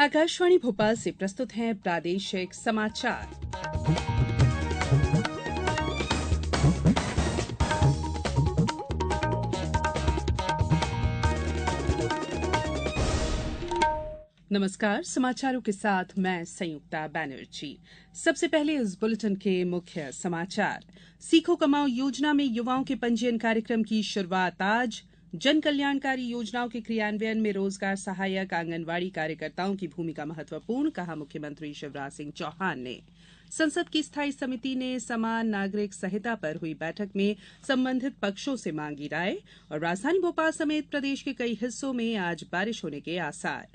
आकाशवाणी भोपाल से प्रस्तुत है प्रादेशिक समाचार नमस्कार समाचारों के साथ मैं संयुक्ता बैनर्जी सबसे पहले इस बुलेटिन के मुख्य समाचार सीखो कमाओ योजना में युवाओं के पंजीयन कार्यक्रम की शुरूआत आज जन कल्याणकारी योजनाओं के क्रियान्वयन में रोजगार सहायक आंगनवाड़ी कार्यकर्ताओं की भूमिका महत्वपूर्ण कहा मुख्यमंत्री शिवराज सिंह चौहान ने संसद की स्थायी समिति ने समान नागरिक संहिता पर हुई बैठक में संबंधित पक्षों से मांगी राय और राजधानी भोपाल समेत प्रदेश के कई हिस्सों में आज बारिश होने के आसार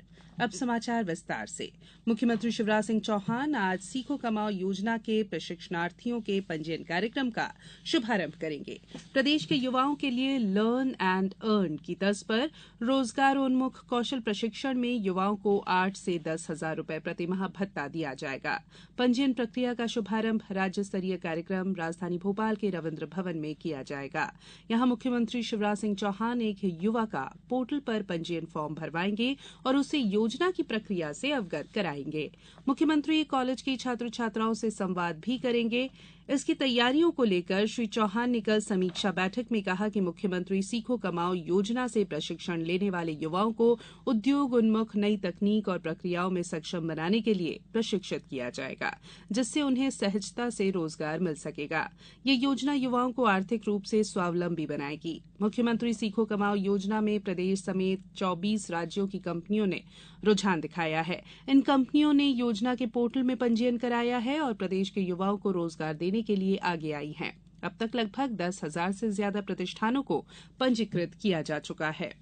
अब समाचार विस्तार से मुख्यमंत्री शिवराज सिंह चौहान आज सीखो कमाओ योजना के प्रशिक्षणार्थियों के पंजीयन कार्यक्रम का शुभारंभ करेंगे प्रदेश के युवाओं के लिए लर्न एण्ड अर्न की तर्ज पर रोजगारोन्मुख कौशल प्रशिक्षण में युवाओं को आठ से दस हजार रूपये प्रतिमाह भत्ता दिया जाएगा पंजीयन प्रक्रिया का शुभारंभ राज्य स्तरीय कार्यक्रम राजधानी भोपाल के रविन्द्र भवन में किया जाएगा यहां मुख्यमंत्री शिवराज सिंह चौहान एक युवा का पोर्टल पर पंजीयन फॉर्म भरवाएंगे और उसे योजना योजना की प्रक्रिया से अवगत कराएंगे मुख्यमंत्री कॉलेज की छात्र छात्राओं से संवाद भी करेंगे करेंगे इसकी तैयारियों को लेकर श्री चौहान ने कल समीक्षा बैठक में कहा कि मुख्यमंत्री सीखो कमाओ योजना से प्रशिक्षण लेने वाले युवाओं को उद्योग उन्मुख नई तकनीक और प्रक्रियाओं में सक्षम बनाने के लिए प्रशिक्षित किया जाएगा जिससे उन्हें सहजता से रोजगार मिल सकेगा यह योजना युवाओं को आर्थिक रूप से स्वावलंबी बनाएगी मुख्यमंत्री सीखो कमाओ योजना में प्रदेश समेत चौबीस राज्यों की कंपनियों ने रूझान दिखाया है इन कंपनियों ने योजना के पोर्टल में पंजीयन कराया है और प्रदेश के युवाओं को रोजगार देने करने के लिए आगे आई हैं अब तक लगभग दस हजार से ज्यादा प्रतिष्ठानों को पंजीकृत किया जा चुका है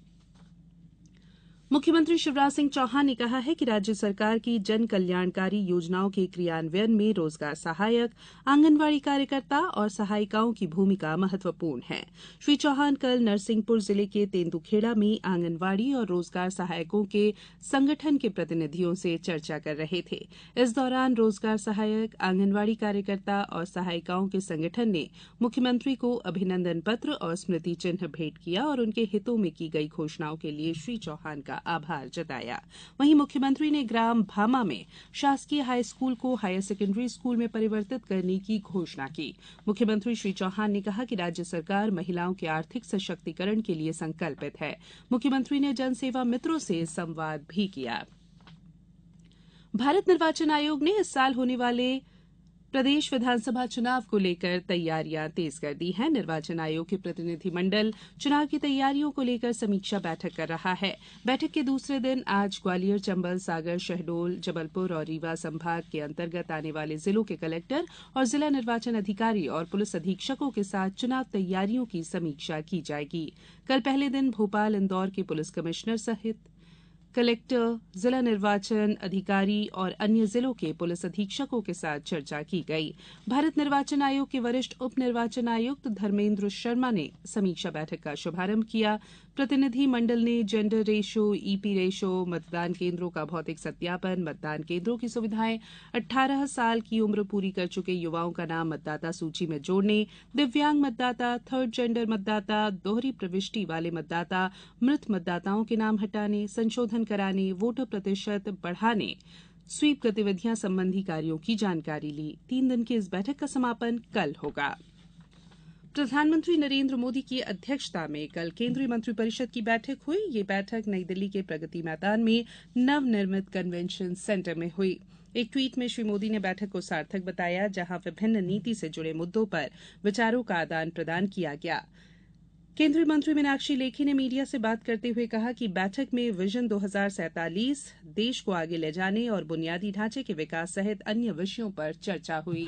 मुख्यमंत्री शिवराज सिंह चौहान ने कहा है कि राज्य सरकार की जन कल्याणकारी योजनाओं के क्रियान्वयन में रोजगार सहायक आंगनवाड़ी कार्यकर्ता और सहायिकाओं की भूमिका महत्वपूर्ण है श्री चौहान कल नरसिंहपुर जिले के तेंदुखेड़ा में आंगनवाड़ी और रोजगार सहायकों के संगठन के प्रतिनिधियों से चर्चा कर रहे थे इस दौरान रोजगार सहायक आंगनवाड़ी कार्यकर्ता और सहायिकाओं के संगठन ने मुख्यमंत्री को अभिनंदन पत्र और स्मृति चिन्ह भेंट किया और उनके हितों में की गई घोषणाओं के लिए श्री चौहान का आभार जताया वहीं मुख्यमंत्री ने ग्राम भामा में शासकीय हाई स्कूल को हायर सेकेंडरी स्कूल में परिवर्तित करने की घोषणा की मुख्यमंत्री श्री चौहान ने कहा कि राज्य सरकार महिलाओं के आर्थिक सशक्तिकरण के लिए संकल्पित है मुख्यमंत्री ने जनसेवा मित्रों से संवाद भी किया भारत निर्वाचन आयोग ने इस साल होने वाले प्रदेश विधानसभा चुनाव को लेकर तैयारियां तेज कर दी हैं निर्वाचन आयोग के प्रतिनिधि मंडल चुनाव की तैयारियों को लेकर समीक्षा बैठक कर रहा है बैठक के दूसरे दिन आज ग्वालियर चंबल सागर शहडोल जबलपुर और रीवा संभाग के अंतर्गत आने वाले जिलों के कलेक्टर और जिला निर्वाचन अधिकारी और पुलिस अधीक्षकों के साथ चुनाव तैयारियों की समीक्षा की जाएगी कल पहले दिन भोपाल इंदौर के पुलिस कमिश्नर सहित कलेक्टर जिला निर्वाचन अधिकारी और अन्य जिलों के पुलिस अधीक्षकों के साथ चर्चा की गई भारत निर्वाचन आयोग के वरिष्ठ उप निर्वाचन आयुक्त धर्मेन्द्र शर्मा ने समीक्षा बैठक का शुभारंभ किया प्रतिनिधि मंडल ने gender ratio EP e ratio मतदान केन्द्रों का भौतिक सत्यापन मतदान केन्द्रों की सुविधाएं अट्ठारह साल की उम्र पूरी कर चुके युवाओं का नाम मतदाता सूची में जोड़ने दिव्यांग मतदाता थर्ड जेंडर मतदाता दोहरी प्रविष्टि वाले मतदाता मृत मतदाताओं के नाम हटाने संशोधन संशोधन कराने वोटर प्रतिशत बढ़ाने स्वीप गतिविधियां संबंधी कार्यों की जानकारी ली तीन दिन की इस बैठक का समापन कल होगा प्रधानमंत्री नरेन्द्र मोदी की अध्यक्षता में कल केन्द्रीय मंत्रिपरिषद की बैठक हुई यह बैठक नई दिल्ली के प्रगति मैदान में नवनिर्मित कन्वेंशन सेंटर में हुई एक ट्वीट में श्री मोदी ने बैठक को सार्थक बताया जहां विभिन्न नीति से जुड़े मुद्दों पर विचारों का आदान प्रदान किया गया केन्द्रीय मंत्री मीनाक्षी लेखी ने मीडिया से बात करते हुए कहा कि बैठक में विजन दो हजार सैंतालीस देश को आगे ले जाने और बुनियादी ढांचे के विकास सहित अन्य विषयों पर चर्चा हुई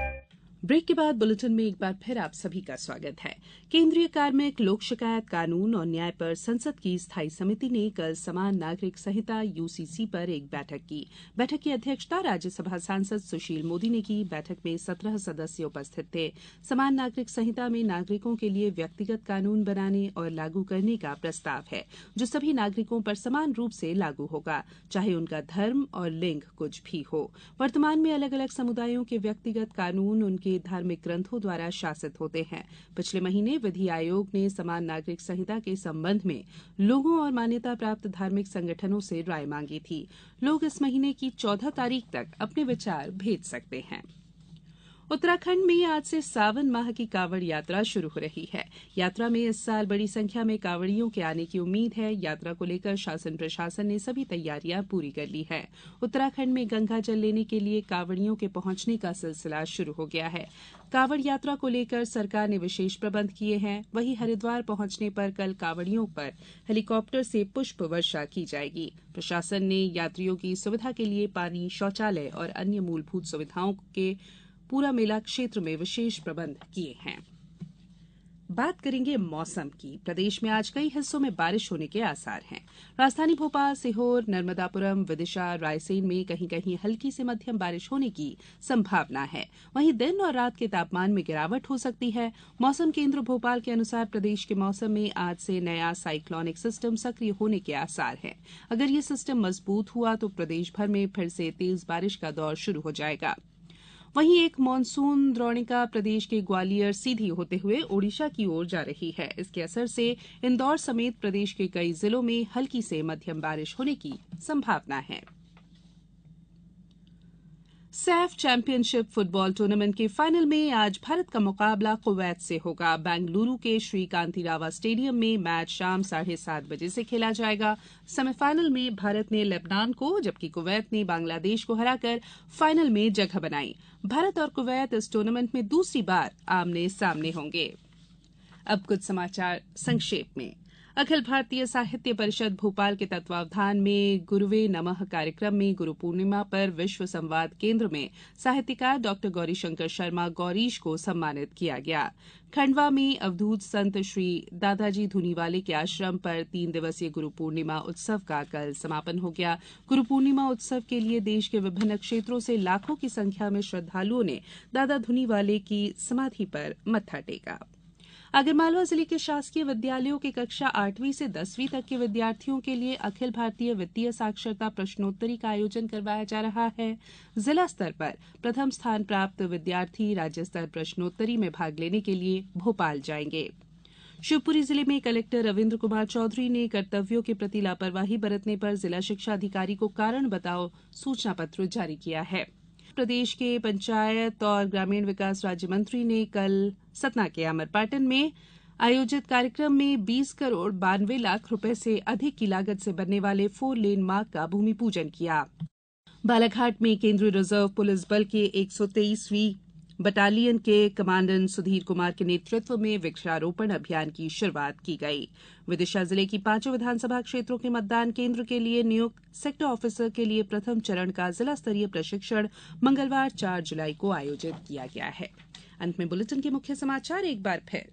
ब्रेक के बाद बुलेटिन में एक बार फिर आप सभी का स्वागत है केंद्रीय कार्मिक लोक शिकायत कानून और न्याय पर संसद की स्थायी समिति ने कल समान नागरिक संहिता यूसीसी पर एक बैठक की बैठक की अध्यक्षता राज्यसभा सांसद सुशील मोदी ने की बैठक में सत्रह सदस्य उपस्थित थे समान नागरिक संहिता में नागरिकों के लिए व्यक्तिगत कानून बनाने और लागू करने का प्रस्ताव है जो सभी नागरिकों पर समान रूप से लागू होगा चाहे उनका धर्म और लिंग कुछ भी हो वर्तमान में अलग अलग समुदायों के व्यक्तिगत कानून उनके के धार्मिक ग्रंथों द्वारा शासित होते हैं पिछले महीने विधि आयोग ने समान नागरिक संहिता के संबंध में लोगों और मान्यता प्राप्त धार्मिक संगठनों से राय मांगी थी लोग इस महीने की चौदह तारीख तक अपने विचार भेज सकते हैं उत्तराखंड में आज से सावन माह की कांवड़ यात्रा शुरू हो रही है यात्रा में इस साल बड़ी संख्या में कांवड़ियों के आने की उम्मीद है यात्रा को लेकर शासन प्रशासन ने सभी तैयारियां पूरी कर ली है उत्तराखंड में गंगा जल लेने के लिए कांवड़ियों के पहुंचने का सिलसिला शुरू हो गया है कांवड़ यात्रा को लेकर सरकार ने विशेष प्रबंध किए हैं वहीं हरिद्वार पहुंचने पर कल कांवड़ियों पर हेलीकॉप्टर से पुष्प वर्षा की जाएगी प्रशासन ने यात्रियों की सुविधा के लिए पानी शौचालय और अन्य मूलभूत सुविधाओं के पूरा मेला क्षेत्र में विशेष प्रबंध किये हैं बात करेंगे मौसम की प्रदेश में आज कई हिस्सों में बारिश होने के आसार हैं राजधानी भोपाल सीहोर नर्मदापुरम विदिशा रायसेन में कहीं कहीं हल्की से मध्यम बारिश होने की संभावना है वहीं दिन और रात के तापमान में गिरावट हो सकती है मौसम केंद्र भोपाल के अनुसार प्रदेश के मौसम में आज से नया साइक्लोनिक सिस्टम सक्रिय होने के आसार है अगर ये सिस्टम मजबूत हुआ तो प्रदेश भर में फिर से तेज बारिश का दौर शुरू हो जाएगा वहीं एक मानसून द्रोणिका प्रदेश के ग्वालियर सीधी होते हुए ओडिशा की ओर जा रही है इसके असर से इंदौर समेत प्रदेश के कई जिलों में हल्की से मध्यम बारिश होने की संभावना है सैफ चैम्पियनशिप फुटबॉल टूर्नामेंट के फाइनल में आज भारत का मुकाबला कुवैत से होगा बेंगलुरू के श्री कांतिरावा स्टेडियम में मैच शाम साढ़े सात बजे से खेला जाएगा सेमीफाइनल में भारत ने लेबनान को जबकि कुवैत ने बांग्लादेश को हराकर फाइनल में जगह बनाई भारत और कुवैत इस टूर्नामेंट में दूसरी बार आमने सामने होंगे अब कुछ समाचार संक्षेप में अखिल भारतीय साहित्य परिषद भोपाल के तत्वावधान में गुरूवे नमः कार्यक्रम में गुरू पूर्णिमा पर विश्व संवाद केन्द्र में साहित्यकार डॉ गौरीशंकर शर्मा गौरीश को सम्मानित किया गया खंडवा में अवधूत संत श्री दादाजी धुनीवाले के आश्रम पर तीन दिवसीय गुरू पूर्णिमा उत्सव का कल समापन हो गया गुरू पूर्णिमा उत्सव के लिए देश के विभिन्न क्षेत्रों से लाखों की संख्या में श्रद्वालुओं ने दादा धुनीवाले की समाधि पर मत्था टेका आगरमालवा जिले के शासकीय विद्यालयों के कक्षा आठवीं से दसवीं तक के विद्यार्थियों के लिए अखिल भारतीय वित्तीय साक्षरता प्रश्नोत्तरी का आयोजन करवाया जा रहा है जिला स्तर पर प्रथम स्थान प्राप्त विद्यार्थी राज्य स्तर प्रश्नोत्तरी में भाग लेने के लिए भोपाल जाएंगे शिवपुरी जिले में कलेक्टर रविन्द्र कुमार चौधरी ने कर्तव्यों के प्रति लापरवाही बरतने पर जिला शिक्षा अधिकारी को कारण बताओ सूचना पत्र जारी किया है प्रदेश के पंचायत और ग्रामीण विकास राज्य मंत्री ने कल सतना के अमरपाटन में आयोजित कार्यक्रम में बीस करोड़ बानवे लाख रूपये से अधिक की लागत से बनने वाले फोर लेन मार्ग का भूमिपूजन किया बालाघाट में केंद्रीय रिजर्व पुलिस बल के एक बटालियन के कमांडेंट सुधीर कुमार के नेतृत्व में वृक्षारोपण अभियान की शुरूआत की गई विदिशा जिले की पांचों विधानसभा क्षेत्रों के मतदान केन्द्र के लिए नियुक्त सेक्टर ऑफिसर के लिए प्रथम चरण का जिला स्तरीय प्रशिक्षण मंगलवार चार जुलाई को आयोजित किया गया है अंत में बुलेटिन के मुख्य समाचार एक बार फिर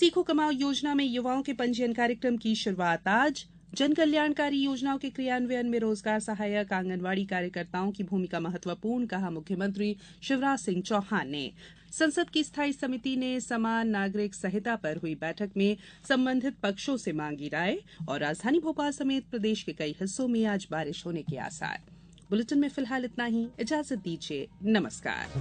सीखो कमाओ योजना में युवाओं के पंजीयन कार्यक्रम की शुरूआत आज जनकल्याणकारी योजनाओं के क्रियान्वयन में रोजगार सहायक आंगनवाड़ी कार्यकर्ताओं की भूमिका महत्वपूर्ण कहा मुख्यमंत्री शिवराज सिंह चौहान ने संसद की स्थायी समिति ने समान नागरिक संहिता पर हुई बैठक में संबंधित पक्षों से मांगी राय और राजधानी भोपाल समेत प्रदेश के कई हिस्सों में आज बारिश होने के आसार बुलेटिन में फिलहाल इतना ही इजाजत दीजिए नमस्कार